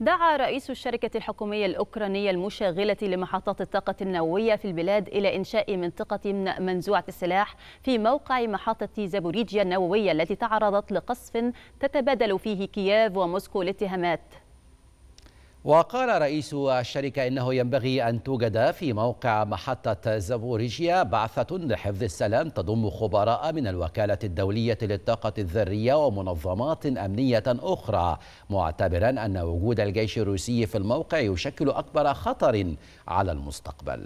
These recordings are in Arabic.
دعا رئيس الشركة الحكومية الأوكرانية المشغلة لمحطات الطاقة النووية في البلاد إلى إنشاء منطقة منزوعة السلاح في موقع محطة زابوريجيا النووية التي تعرضت لقصف تتبادل فيه كييف وموسكو الاتهامات وقال رئيس الشركة إنه ينبغي أن توجد في موقع محطة زابوريجيا بعثة لحفظ السلام تضم خبراء من الوكالة الدولية للطاقة الذرية ومنظمات أمنية أخرى معتبرا أن وجود الجيش الروسي في الموقع يشكل أكبر خطر على المستقبل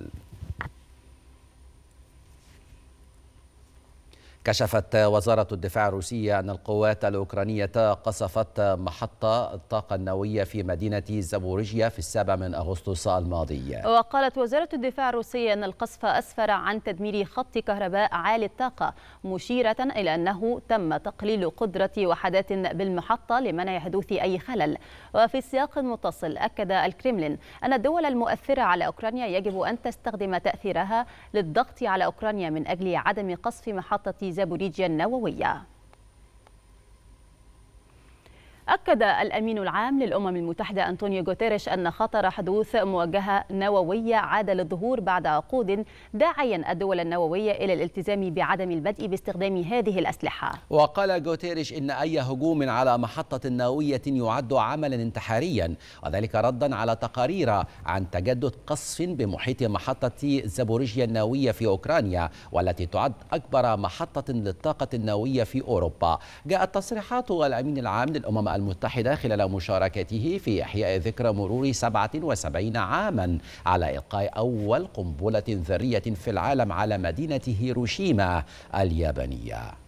كشفت وزارة الدفاع الروسية أن القوات الأوكرانية قصفت محطة الطاقة النووية في مدينة زابوريجيا في السابع من أغسطس الماضي وقالت وزارة الدفاع الروسية أن القصف أسفر عن تدمير خط كهرباء عالي الطاقة مشيرة إلى أنه تم تقليل قدرة وحدات بالمحطة لمنع حدوث أي خلل وفي سياق متصل أكد الكريملين أن الدول المؤثرة على أوكرانيا يجب أن تستخدم تأثيرها للضغط على أوكرانيا من أجل عدم قصف محطة زابوريجيا النووية أكد الأمين العام للأمم المتحدة أنطونيو غوتيريش أن خطر حدوث مواجهة نووية عاد للظهور بعد عقود داعيا الدول النووية إلى الالتزام بعدم البدء باستخدام هذه الأسلحة وقال غوتيريش إن أي هجوم على محطة نووية يعد عملا انتحاريا وذلك ردا على تقارير عن تجدد قصف بمحيط محطة زابوريجيا النووية في أوكرانيا والتي تعد أكبر محطة للطاقة النووية في أوروبا جاءت تصريحات الأمين العام للأمم المتحدة خلال مشاركته في إحياء ذكرى مرور 77 عاما على إلقاء أول قنبلة ذرية في العالم على مدينة هيروشيما اليابانية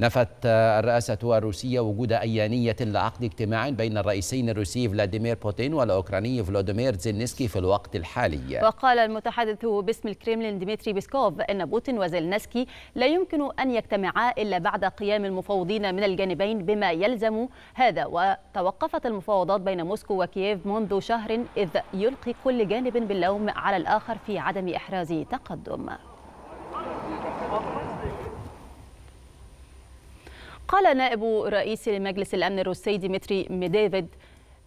نفت الرئاسة الروسية وجود أيانية لعقد اجتماع بين الرئيسين الروسي فلاديمير بوتين والأوكراني فلاديمير زيلنسكي في الوقت الحالي وقال المتحدث باسم الكريملين ديمتري بيسكوف أن بوتين وزيلنسكي لا يمكن أن يجتمعا إلا بعد قيام المفاوضين من الجانبين بما يلزم هذا وتوقفت المفاوضات بين موسكو وكييف منذ شهر إذ يلقي كل جانب باللوم على الآخر في عدم إحراز تقدم قال نائب رئيس مجلس الأمن الروسي ديمتري ميديفيد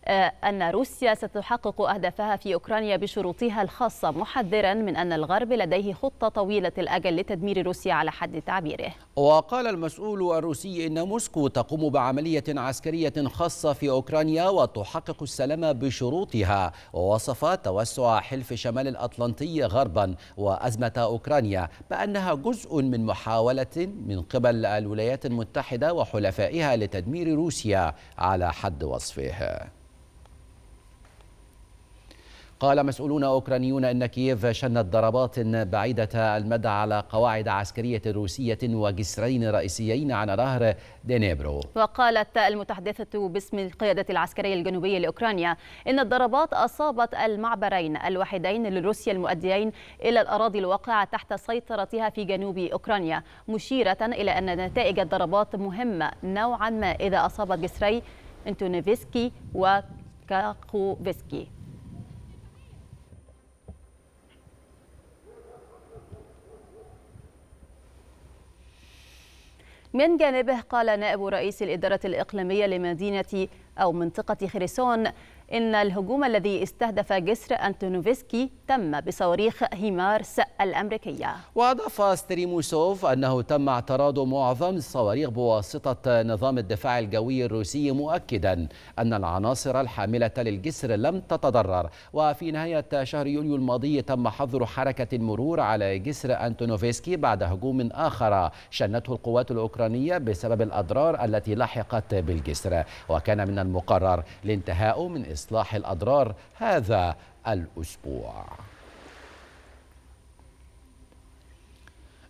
آه، أن روسيا ستحقق أهدافها في أوكرانيا بشروطها الخاصة محذرا من أن الغرب لديه خطة طويلة الأجل لتدمير روسيا على حد تعبيره وقال المسؤول الروسي إن موسكو تقوم بعملية عسكرية خاصة في أوكرانيا وتحقق السلام بشروطها ووصف توسع حلف شمال الأطلنطي غربا وأزمة أوكرانيا بأنها جزء من محاولة من قبل الولايات المتحدة وحلفائها لتدمير روسيا على حد وصفه قال مسؤولون أوكرانيون أن كييف شنت ضربات بعيدة المدى على قواعد عسكرية روسية وجسرين رئيسيين على نهر دينيبرو وقالت المتحدثة باسم القيادة العسكرية الجنوبية لأوكرانيا إن الضربات أصابت المعبرين الوحيدين لروسيا المؤديين إلى الأراضي الواقعة تحت سيطرتها في جنوب أوكرانيا مشيرة إلى أن نتائج الضربات مهمة نوعا ما إذا أصابت جسري انتونيفسكي وكاخوفسكي من جانبه قال نائب رئيس الإدارة الإقليمية لمدينة أو منطقة خرسون إن الهجوم الذي استهدف جسر أنتونوفسكي تم بصواريخ هيمارس الأمريكية وأضاف ستريموسوف أنه تم اعتراض معظم الصواريخ بواسطة نظام الدفاع الجوي الروسي مؤكدا أن العناصر الحاملة للجسر لم تتضرر وفي نهاية شهر يونيو الماضي تم حظر حركة المرور على جسر أنتونوفسكي بعد هجوم آخر شنته القوات الأوكرانية بسبب الأضرار التي لحقت بالجسر وكان من المقرر الانتهاء من إصلاح الأضرار هذا الأسبوع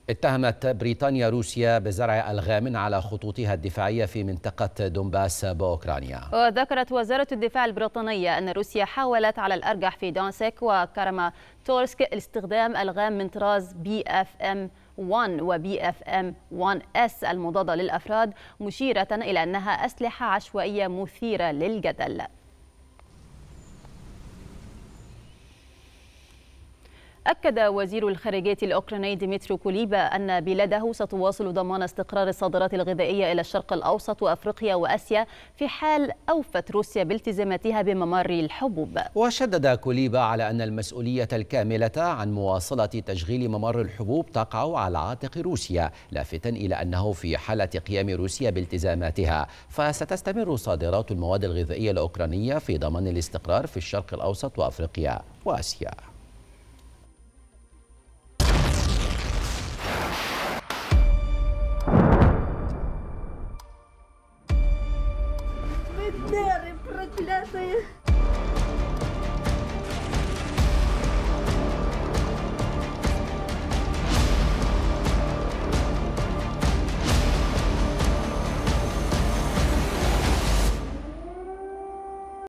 اتهمت بريطانيا روسيا بزرع الغام على خطوطها الدفاعية في منطقة دونباس بأوكرانيا وذكرت وزارة الدفاع البريطانية أن روسيا حاولت على الأرجح في دونسك وكرما تورسك استخدام الغام من طراز بي اف ام 1 وبي اف ام 1 اس المضادة للأفراد مشيرة إلى أنها أسلحة عشوائية مثيرة للجدل أكد وزير الخارجية الأوكراني ديمترو كوليبا أن بلاده ستواصل ضمان استقرار الصادرات الغذائية إلى الشرق الأوسط وأفريقيا وأسيا في حال أوفت روسيا بالتزاماتها بممر الحبوب وشدد كوليبا على أن المسؤولية الكاملة عن مواصلة تشغيل ممر الحبوب تقع على عاتق روسيا لافتا إلى أنه في حالة قيام روسيا بالتزاماتها فستستمر صادرات المواد الغذائية الأوكرانية في ضمان الاستقرار في الشرق الأوسط وأفريقيا وآسيا